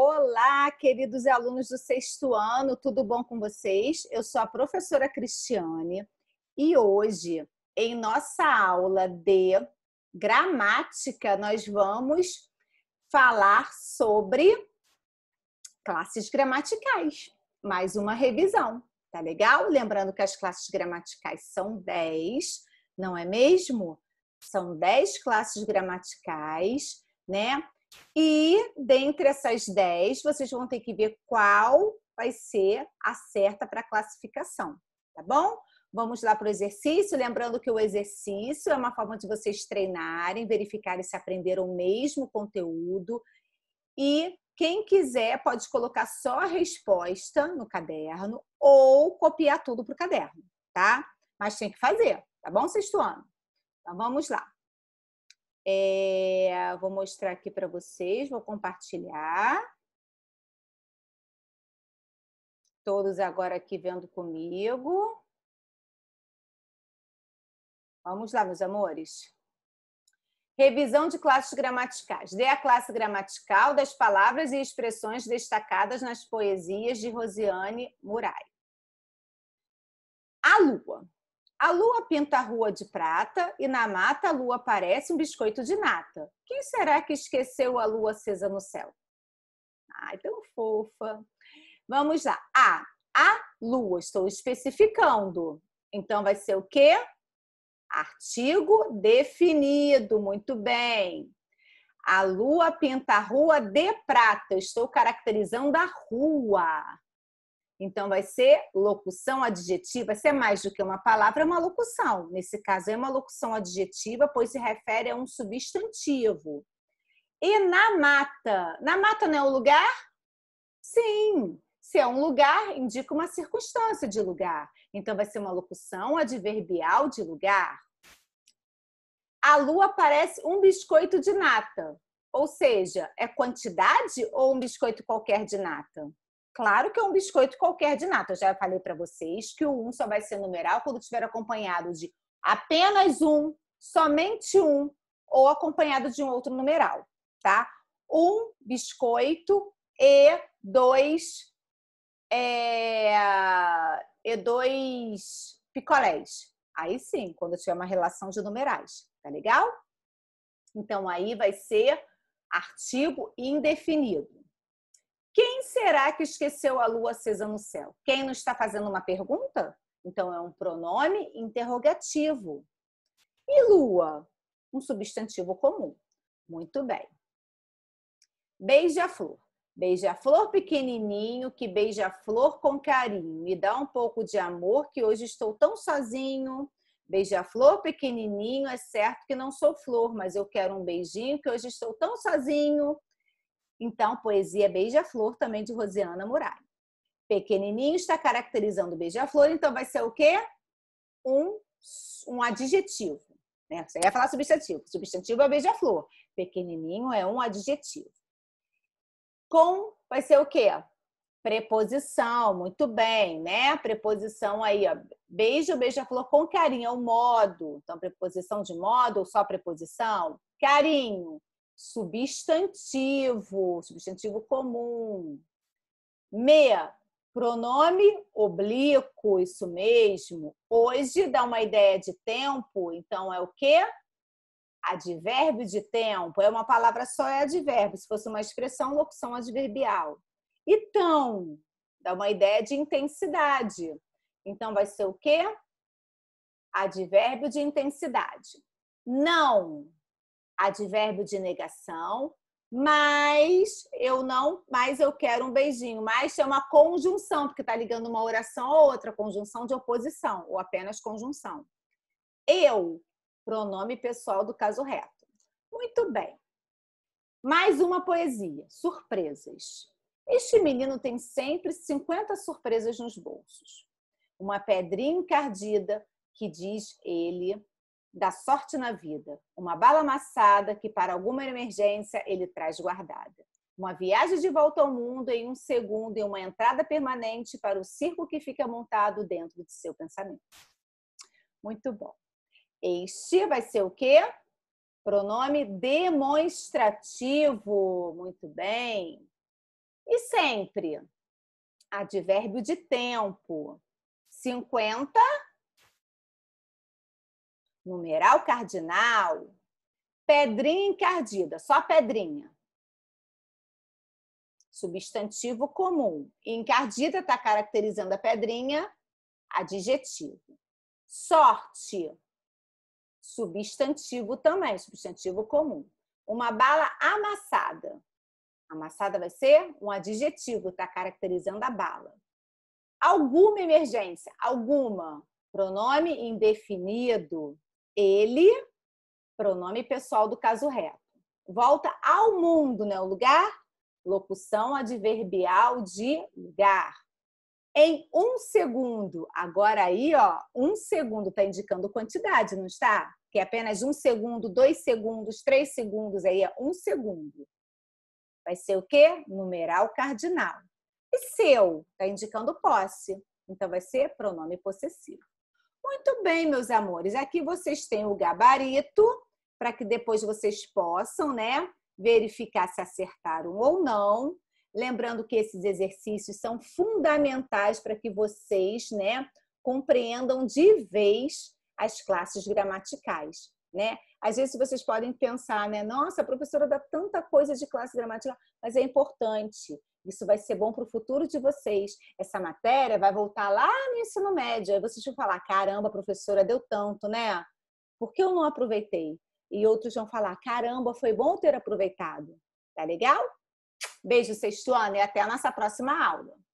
Olá, queridos alunos do sexto ano, tudo bom com vocês? Eu sou a professora Cristiane e hoje, em nossa aula de gramática, nós vamos falar sobre classes gramaticais. Mais uma revisão, tá legal? Lembrando que as classes gramaticais são 10, não é mesmo? São 10 classes gramaticais, né? E dentre essas 10, vocês vão ter que ver qual vai ser a certa para classificação, tá bom? Vamos lá para o exercício. Lembrando que o exercício é uma forma de vocês treinarem, verificarem se aprenderam o mesmo conteúdo. E quem quiser pode colocar só a resposta no caderno ou copiar tudo para o caderno, tá? Mas tem que fazer, tá bom, sexto ano? Então vamos lá. É, vou mostrar aqui para vocês, vou compartilhar. Todos agora aqui vendo comigo. Vamos lá, meus amores. Revisão de classes gramaticais. Dê a classe gramatical das palavras e expressões destacadas nas poesias de Rosiane Murai. A lua. A lua pinta a rua de prata e na mata a lua parece um biscoito de nata. Quem será que esqueceu a lua acesa no céu? Ai, tão fofa. Vamos lá. A. A lua, estou especificando. Então vai ser o quê? Artigo definido. Muito bem. A lua pinta a rua de prata. estou caracterizando a rua. Então, vai ser locução adjetiva, vai ser é mais do que uma palavra, é uma locução. Nesse caso, é uma locução adjetiva, pois se refere a um substantivo. E na mata? Na mata não é um lugar? Sim. Se é um lugar, indica uma circunstância de lugar. Então, vai ser uma locução adverbial de lugar. A lua parece um biscoito de nata. Ou seja, é quantidade ou um biscoito qualquer de nata? Claro que é um biscoito qualquer de nata. Eu já falei para vocês que o 1 só vai ser numeral quando estiver acompanhado de apenas um, somente um, ou acompanhado de um outro numeral, tá? Um biscoito e dois é, e dois picolés. Aí sim, quando tiver uma relação de numerais, tá legal? Então aí vai ser artigo indefinido será que esqueceu a lua acesa no céu? Quem não está fazendo uma pergunta? Então é um pronome interrogativo. E lua? Um substantivo comum. Muito bem. Beija-flor. Beija-flor pequenininho que beija a flor com carinho. Me dá um pouco de amor que hoje estou tão sozinho. Beija-flor pequenininho, é certo que não sou flor, mas eu quero um beijinho que hoje estou tão sozinho. Então, poesia Beija-Flor, também de Rosiana Muralha. Pequenininho está caracterizando Beija-Flor, então vai ser o quê? Um, um adjetivo. Né? Você ia falar substantivo. Substantivo é beija-flor. Pequenininho é um adjetivo. Com vai ser o quê? Preposição, muito bem, né? Preposição aí, ó. Beijo, beija-flor com carinho, é o modo. Então, preposição de modo ou só preposição? Carinho substantivo, substantivo comum. Me, pronome oblíquo, isso mesmo. Hoje dá uma ideia de tempo, então é o quê? Advérbio de tempo. É uma palavra só, é advérbio. Se fosse uma expressão, locução adverbial. Então, dá uma ideia de intensidade. Então, vai ser o quê? Advérbio de intensidade. Não, advérbio de negação, mas eu não, mas eu quero um beijinho. Mas é uma conjunção, porque está ligando uma oração a outra, conjunção de oposição, ou apenas conjunção. Eu, pronome pessoal do caso reto. Muito bem. Mais uma poesia, surpresas. Este menino tem sempre 50 surpresas nos bolsos. Uma pedrinha encardida que diz ele da sorte na vida, uma bala amassada que para alguma emergência ele traz guardada. Uma viagem de volta ao mundo em um segundo e uma entrada permanente para o circo que fica montado dentro de seu pensamento. Muito bom. Este vai ser o quê? Pronome demonstrativo. Muito bem. E sempre, advérbio de tempo. 50 numeral cardinal, pedrinha encardida, só pedrinha. Substantivo comum. Encardida está caracterizando a pedrinha, adjetivo. Sorte, substantivo também, substantivo comum. Uma bala amassada. Amassada vai ser um adjetivo, está caracterizando a bala. Alguma emergência, alguma. Pronome indefinido ele, pronome pessoal do caso reto. Volta ao mundo, né? O lugar, locução adverbial de lugar. Em um segundo, agora aí, ó, um segundo está indicando quantidade, não está? Que é apenas um segundo, dois segundos, três segundos, aí é um segundo. Vai ser o quê? Numeral cardinal. E seu, está indicando posse, então vai ser pronome possessivo. Muito bem, meus amores. Aqui vocês têm o gabarito para que depois vocês possam, né, verificar se acertaram ou não. Lembrando que esses exercícios são fundamentais para que vocês, né, compreendam de vez as classes gramaticais, né? Às vezes vocês podem pensar, né, nossa, a professora dá tanta coisa de classe gramatical, mas é importante isso vai ser bom para o futuro de vocês. Essa matéria vai voltar lá no ensino médio. Aí vocês vão falar: caramba, professora, deu tanto, né? Por que eu não aproveitei? E outros vão falar: caramba, foi bom ter aproveitado. Tá legal? Beijo, sextuano, e até a nossa próxima aula.